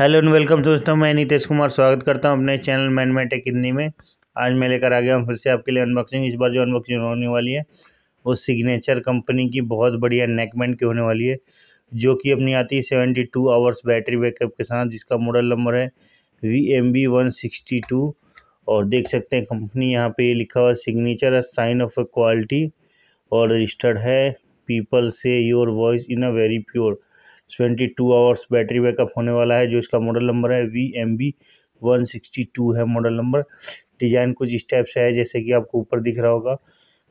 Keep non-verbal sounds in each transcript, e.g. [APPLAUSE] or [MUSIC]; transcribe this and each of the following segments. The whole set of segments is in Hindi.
हेलो एंड वेलकम दोस्तों मैं नितेश कुमार स्वागत करता हूं अपने चैनल मैन मैट किडनी में आज मैं लेकर आ गया हूं फिर से आपके लिए अनबॉक्सिंग इस बार जो अनबॉक्सिंग होने वाली है वो सिग्नेचर कंपनी की बहुत बढ़िया नेकमेंट की होने वाली है जो कि अपनी आती है seventy two hours battery backup के साथ जिसका मॉडल नंबर है V M B one sixty two और देख सकते हैं कंपनी यहाँ पर लिखा हुआ सिग्नेचर है साइन ऑफ ए क्वालिटी और रजिस्टर्ड है पीपल से your voice in a very pure twenty two hours battery backup होने वाला है जो इसका मॉडल नंबर है V M B one sixty two है मॉडल नंबर डिज़ाइन कुछ इस टाइप से है जैसे कि आपको ऊपर दिख रहा होगा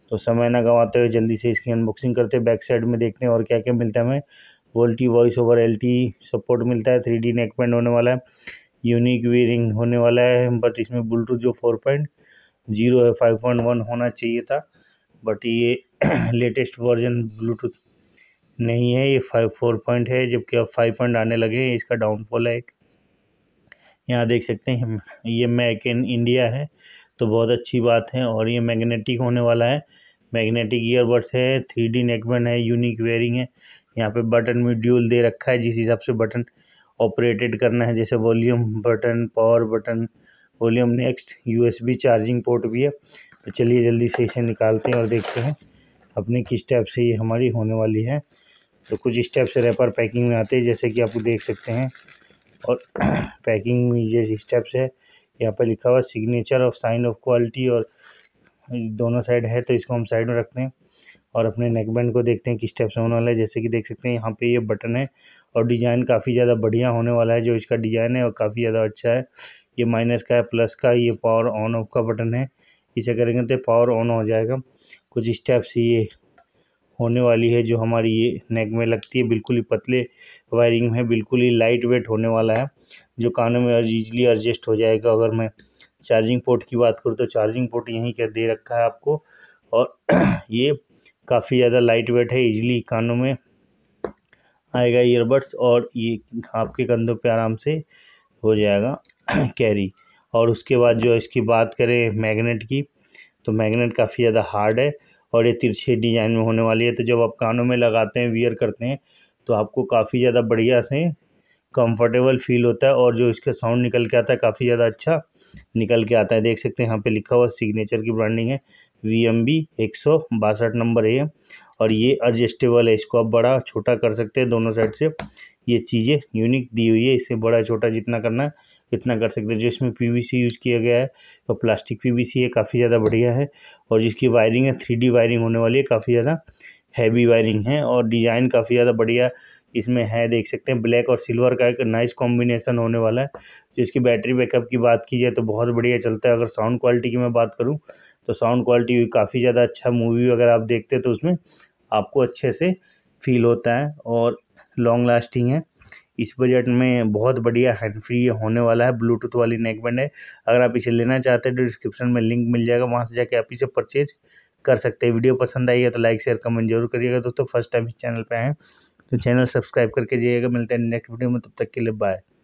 तो समय ना गंवाते हुए जल्दी से इसकी अनबॉक्सिंग करते हैं बैक साइड में देखते हैं और क्या क्या मिलता है हमें VoLTE voice over L support मिलता है थ्री डी नेकबैंड होने वाला है यूनिक वीरिंग होने वाला है बट इसमें ब्लूटूथ जो फोर पॉइंट जीरो है फाइव पॉइंट वन होना चाहिए था बट ये लेटेस्ट वर्जन ब्लूटूथ नहीं है ये फाइव फोर पॉइंट है जबकि अब फाइव पॉइंट आने लगे हैं इसका डाउनफॉल है एक यहाँ देख सकते हैं ये मैक इन इंडिया है तो बहुत अच्छी बात है और ये मैग्नेटिक होने वाला है मैग्नेटिक ईयरबड्स है थ्री डी नेकबैंड है यूनिक वेयरिंग है यहाँ पे बटन में ड्यूल दे रखा है जिस हिसाब से बटन ऑपरेटेड करना है जैसे volume button power button volume next USB charging port भी है तो चलिए जल्दी से इसे निकालते हैं और देखते हैं अपने किस टाइप से ये हमारी होने वाली है तो कुछ इस टाइप से पैकिंग में आते हैं जैसे कि आप देख सकते हैं और [CLEARS THROAT] पैकिंग में ये इस टाइप से यहाँ पर लिखा हुआ signature of sign of quality और दोनों साइड है तो इसको हम साइड में रखते हैं और अपने नेक बैंड को देखते हैं किस टाइप से होने वाला है जैसे कि देख सकते हैं यहाँ पे ये बटन है और डिज़ाइन काफ़ी ज़्यादा बढ़िया होने वाला है जो इसका डिज़ाइन है और काफ़ी ज़्यादा अच्छा है ये माइनस का है प्लस का ये पावर ऑन ऑफ का बटन है इसे करेंगे तो पावर ऑन हो जाएगा कुछ स्टेप्स ये होने वाली है जो हमारी ये नेक में लगती है बिल्कुल ही पतले वायरिंग में बिल्कुल ही लाइट वेट होने वाला है जो कानों में ईजिली एडजस्ट हो जाएगा अगर मैं चार्जिंग पोर्ट की बात करूँ तो चार्जिंग पोर्ट यहीं का दे रखा है आपको और [CLEARS THROAT] ये काफ़ी ज़्यादा लाइट वेट है ईजिली कानों में आएगा ईयरबड्स और ये आपके कंधों पे आराम से हो जाएगा कैरी [CLEARS THROAT] और उसके बाद जो इसकी बात करें मैग्नेट की तो मैगनेट काफ़ी ज़्यादा हार्ड है और ये तिरछे डिजाइन में होने वाली है तो जब आप कानों में लगाते हैं वियर करते हैं तो आपको काफ़ी ज़्यादा बढ़िया से कंफर्टेबल फील होता है और जो इसका साउंड निकल के आता है काफ़ी ज़्यादा अच्छा निकल के आता है देख सकते हैं यहाँ पे लिखा हुआ सिग्नेचर की ब्रांडिंग है वी एम बी एक सौ बासठ नंबर है ये और ये एडजस्टेबल है इसको आप बड़ा छोटा कर सकते हैं दोनों साइड से ये चीज़ें यूनिक दी हुई है इसे बड़ा छोटा जितना करना है इतना कर सकते हैं जो इसमें पीवीसी यूज़ किया गया है तो प्लास्टिक पीवीसी है काफ़ी ज़्यादा बढ़िया है और जिसकी वायरिंग है थ्री वायरिंग होने वाली है काफ़ी ज़्यादा हैवी वायरिंग है और डिज़ाइन काफ़ी ज़्यादा बढ़िया इसमें है देख सकते हैं ब्लैक और सिल्वर का एक नाइस कॉम्बिनेशन होने वाला है तो इसकी बैटरी बैकअप की बात की जाए तो बहुत बढ़िया चलता है अगर साउंड क्वालिटी की मैं बात करूँ तो साउंड क्वालिटी काफ़ी ज़्यादा अच्छा मूवी अगर आप देखते तो उसमें आपको अच्छे से फील होता है और लॉन्ग लास्टिंग है इस बजट में बहुत बढ़िया हैंड फ्री होने वाला है ब्लूटूथ वाली नेकबैंड है अगर आप इसे लेना चाहते हैं तो डिस्क्रिप्शन में लिंक मिल जाएगा वहाँ से जाके आप इसे परचेज कर सकते हैं वीडियो पसंद आई है तो लाइक शेयर कमेंट जरूर करिएगा दोस्तों फर्स्ट टाइम इस चैनल पे हैं तो चैनल सब्सक्राइब करके जाइएगा मिलते हैं नेक्स्ट वीडियो में तब तक के लिए बाय